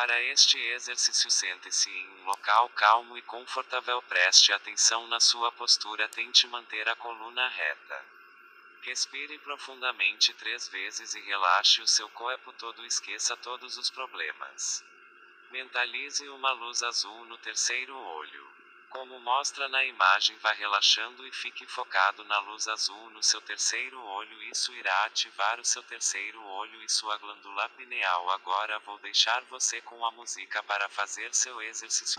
Para este exercício, sente-se em um local calmo e confortável. Preste atenção na sua postura, tente manter a coluna reta. Respire profundamente três vezes e relaxe o seu corpo todo. Esqueça todos os problemas. Mentalize uma luz azul no terceiro olho. Como mostra na imagem, vá relaxando e fique focado na luz azul no seu terceiro olho. Isso irá ativar o seu terceiro olho e sua glândula pineal. Agora vou deixar você com a música para fazer seu exercício.